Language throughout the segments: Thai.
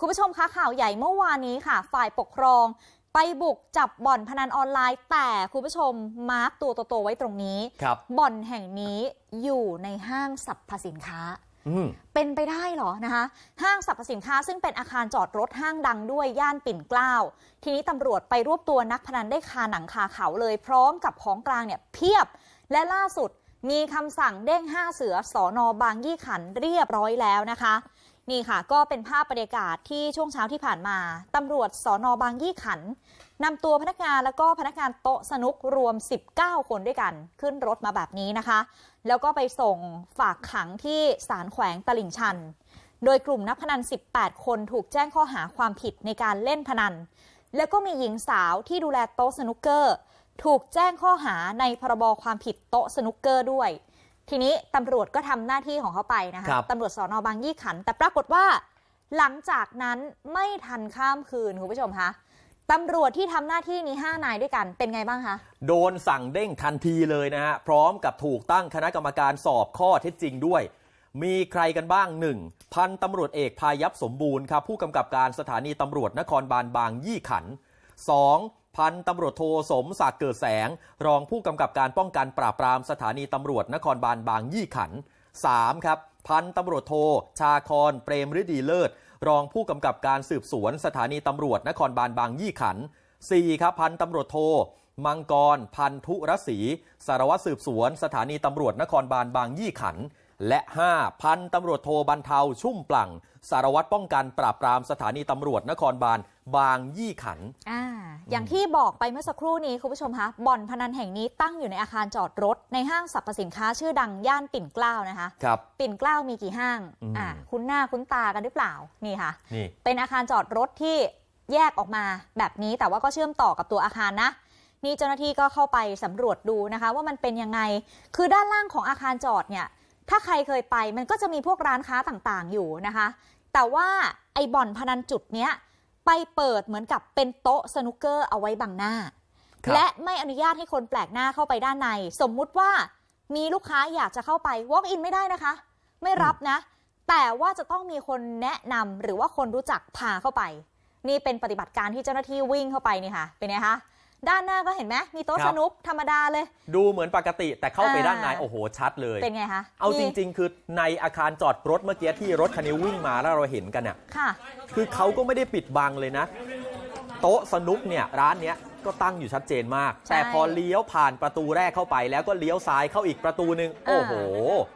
คุณผู้ชมคะข่าวใหญ่เมื่อวานนี้ค่ะ ฝ่ายปกครอง ไปบุกจับบ่อนพนันออนไลน์ แต่คุณผู้ชมมาร์กตัวโตๆไว้ตรงนี้บบ่อนแห่งนี้อยู่ในห้างสรรพสินค้า เป็นไปได้เหรอนะคะห้างสรรพสินค้าซึ่งเป็นอาคารจอดรถห้างดังด้วยย่านปิ่นเกล้าทีนี้ตำรวจไปรวบตัวนักพนันได้คาหนังคาเขาเลย พร้อมกับของกลางเนี่ยเพียบและล่าสุดมีคำสั่งเด้งห้าเสือสอนอบางยี่ขันเรียบร้อยแล้วนะคะนี่ค่ะ ก็เป็นภาพบรรยากาศที่ช่วงเช้าที่ผ่านมา ตำรวจสอนอบางยี่ขันนำตัวพนักงานแล้วก็พนักงานโต๊ะสนุกรวม 19 คนด้วยกัน ขึ้นรถมาแบบนี้นะคะ แล้วก็ไปส่งฝากขังที่ศาลแขวงตลิ่งชัน โดยกลุ่มนักพนัน 18 คนถูกแจ้งข้อหาความผิดในการเล่นพนัน แล้วก็มีหญิงสาวที่ดูแลโต๊ะสนุกเกอร์ ถูกแจ้งข้อหาในพรบความผิดโต๊ะสนุกเกอร์ด้วยทีนี้ตำรวจก็ทำหน้าที่ของเขาไปนะคะ ตำรวจสอนอบางยี่ขัน แต่ปรากฏว่า หลังจากนั้นไม่ทันข้ามคืนคุณผู้ชมคะตำรวจที่ทำหน้าที่นี้5นายด้วยกันเป็นไงบ้างคะโดนสั่งเด้งทันทีเลยนะฮะพร้อมกับถูกตั้งคณะกรรมการสอบข้อเท็จจริงด้วย มีใครกันบ้างหนึ่งพันตำรวจเอกพายัพสมบูรณ์ครับผู้กำกับการสถานีตำรวจนครบาลบางยี่ขัน 2. พันตำรวจโทสมศักดิ์เกิดแสง รองผู้กำกับการป้องกันปราบปรามสถานีตำรวจนครบาลบางยี่ขัน 3. ครับ พันตำรวจโท ชาคอนเปรมฤดีเลิศ รองผู้กำกับการสืบสวน สถานีตำรวจนครบาลบางยี่ขัน 4. ครับพันตำรวจโทมังกร พันธุรศรีสารวัตรสืบสวน สถานีตำรวจนครบาลบางยี่ขันและ5พันตำรวจโทบันเทาชุ่มปลั่ง สารวัตรป้องกัน ปราบปรามสถานีตำรวจนครบาลบางยี่ขัน อ่า อย่างที่บอกไปเมื่อสักครู่นี้คุณผู้ชมคะบ่อนพนันแห่งนี้ตั้งอยู่ในอาคารจอดรถ ในห้างสรรพสินค้าชื่อดังย่านปิ่นเกล้านะคะครับปิ่นเกล้ามีกี่ห้างอ่าคุ้นหน้าคุ้นตากันหรือเปล่า นี่ค่ะนี่เป็นอาคารจอดรถที่แยกออกมาแบบนี้แต่ว่าก็เชื่อมต่อกับตัวอาคารนะ นี่เจ้าหน้าที่ก็เข้าไปสำรวจดูนะคะ ว่ามันเป็นยังไง คือด้านล่างของอาคารจอดเนี่ยถ้าใครเคยไปมันก็จะมีพวกร้านค้าต่างๆ อยู่นะคะ แต่ว่าไอ้บ่อนพนันจุดเนี้ยไปเปิดเหมือนกับเป็นโต๊ะสนุกเกอร์เอาไว้บังหน้า และไม่อนุญาตให้คนแปลกหน้าเข้าไปด้านใน สมมุติว่ามีลูกค้าอยากจะเข้าไป walk in ไม่ได้นะคะ ไม่รับนะ แต่ว่าจะต้องมีคนแนะนำหรือว่าคนรู้จักพาเข้าไป นี่เป็นปฏิบัติการที่เจ้าหน้าที่วิ่งเข้าไปนี่ค่ะ เป็นไงคะด้านหน้าก็เห็นไหมมีโต๊ะสนุกธรรมดาเลย ดูเหมือนปกติ แต่เข้าไปด้านในโอ้โหชัดเลย เป็นไงคะ เอาจริง ๆ คือในอาคารจอดรถเมื่อกี้ที่รถคันนี้วิ่งมาแล้วเราเห็นกันน่ะ ค่ะ คือเขาก็ไม่ได้ปิดบังเลยนะ โต๊ะสนุกเนี่ย ร้านเนี้ยก็ตั้งอยู่ชัดเจนมาก แต่พอเลี้ยวผ่านประตูแรกเข้าไปแล้วก็เลี้ยวซ้ายเข้าอีกประตูหนึ่งโอ้โห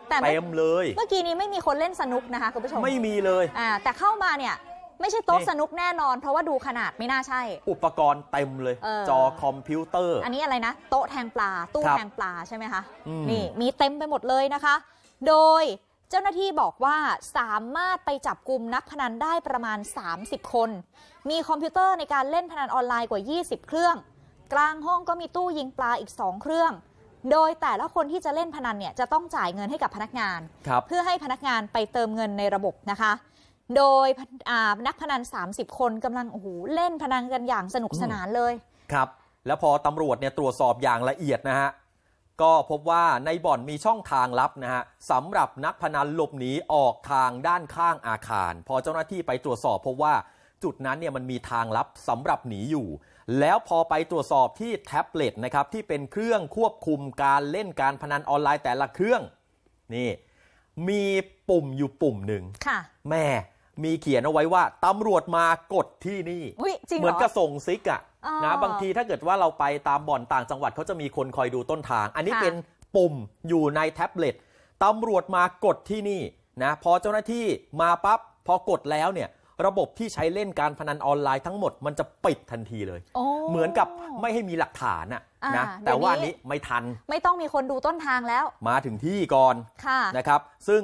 เต็มเลย เมื่อกี้นี้ไม่มีคนเล่นสนุกนะคะคุณผู้ชมไม่มีเลยแต่เข้ามาเนี่ยไม่ใช่โต๊ะสนุกแน่นอนเพราะว่าดูขนาดไม่น่าใช่ อุปกรณ์เต็มเลย จอคอมพิวเตอร์ อันนี้อะไรนะ โต๊ะแทงปลา ตู้แทงปลาใช่ไหมคะนี่มีเต็มไปหมดเลยนะคะ โดยเจ้าหน้าที่บอกว่าสามารถไปจับกลุ่มนักพนันได้ประมาณ 30 คนมีคอมพิวเตอร์ในการเล่นพนันออนไลน์กว่า 20 เครื่อง กลางห้องก็มีตู้ยิงปลาอีก 2 เครื่อง โดยแต่ละคนที่จะเล่นพนันเนี่ยจะต้องจ่ายเงินให้กับพนักงานเพื่อให้พนักงานไปเติมเงินในระบบนะคะโดยนักพนัน 30 คนกำลังโอ้โหเล่นพนันกัน อย่างสนุกสนานเลยครับแล้วพอตำรวจเนี่ยตรวจสอบอย่างละเอียดนะฮะก็พบว่าในบ่อนมีช่องทางลับนะฮะสำหรับนักพนันหลบหนีออกทางด้านข้างอาคาร พอเจ้าหน้าที่ไปตรวจสอบพบว่าจุดนั้นเนี่ยมันมีทางลับสำหรับหนีอยู่ แล้วพอไปตรวจสอบที่แท็บเล็ตนะครับ ที่เป็นเครื่องควบคุมการเล่นการพนันออนไลน์แต่ละเครื่องนี่มีปุ่มอยู่ปุ่มหนึ่งค่ะ แม่มีเขียนเอาไว้ว่าตำรวจมากดที่นี่ เหมือนกระส่งซิกอะนะบางทีถ้าเกิดว่าเราไปตามบ่อน ต่างจังหวัดเขาจะมีคนคอยดูต้นทาง อันนี้เป็นปุ่มอยู่ในแท็บเล็ตตำรวจมากดที่นี่นะพอเจ้าหน้าที่มาปั๊บพอกดแล้วเนี่ย ระบบที่ใช้เล่นการพนันออนไลน์ทั้งหมด มันจะปิดทันทีเลยเหมือนกับไม่ให้มีหลักฐานอะนะ แต่ว่านี้ไม่ทัน ไม่ต้องมีคนดูต้นทางแล้ว มาถึงที่ก่อนนะครับ ซึ่ง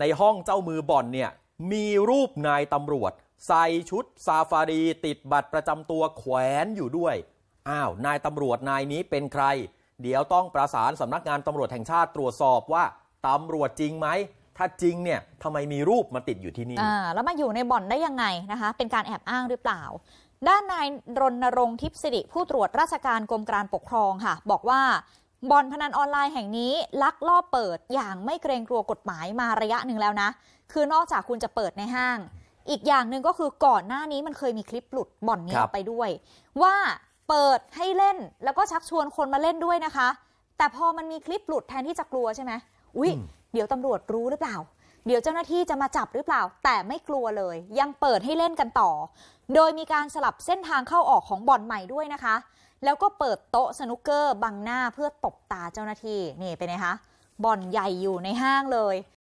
ในห้องเจ้ามือบ่อนเนี่ยมีรูปนายตำรวจใส่ชุดซาฟารี ติดบัตรประจำตัวแขวนอยู่ด้วย อ้าว นายตำรวจนายนี้เป็นใคร เดี๋ยวต้องประสานสำนักงานตำรวจแห่งชาติตรวจสอบว่าตำรวจจริงไหม ถ้าจริงเนี่ยทำไมมีรูปมาติดอยู่ที่นี่อ่าแล้วมาอยู่ในบ่อนได้ยังไงนะคะ เป็นการแอบอ้างหรือเปล่า ด้านนายรณรงค์ทิพย์สิริผู้ตรวจราชการกรมการปกครองค่ะ บอกว่าบ่อนพนันออนไลน์แห่งนี้ ลักลอบเปิดอย่างไม่เกรงกลัวกฎหมายมาระยะหนึ่งแล้วนะ คือนอกจากคุณจะเปิดในห้าง อีกอย่างหนึ่งก็คือก่อนหน้านี้มันเคยมีคลิปหลุดบ่อนนี้ไปด้วย ว่าเปิดให้เล่นแล้วก็ชักชวนคนมาเล่นด้วยนะคะ แต่พอมันมีคลิปหลุดแทนที่จะกลัวใช่ไหมอุ๊ยเดี๋ยวตำรวจรู้หรือเปล่าเดี๋ยวเจ้าหน้าที่จะมาจับหรือเปล่า แต่ไม่กลัวเลย ยังเปิดให้เล่นกันต่อ โดยมีการสลับเส้นทางเข้าออกของบ่อนใหม่ด้วยนะคะ แล้วก็เปิดโต๊ะสนุกเกอร์บังหน้าเพื่อตบตาเจ้าหน้าที่ นี่เป็นไงคะ บ่อนใหญ่อยู่ในห้างเลย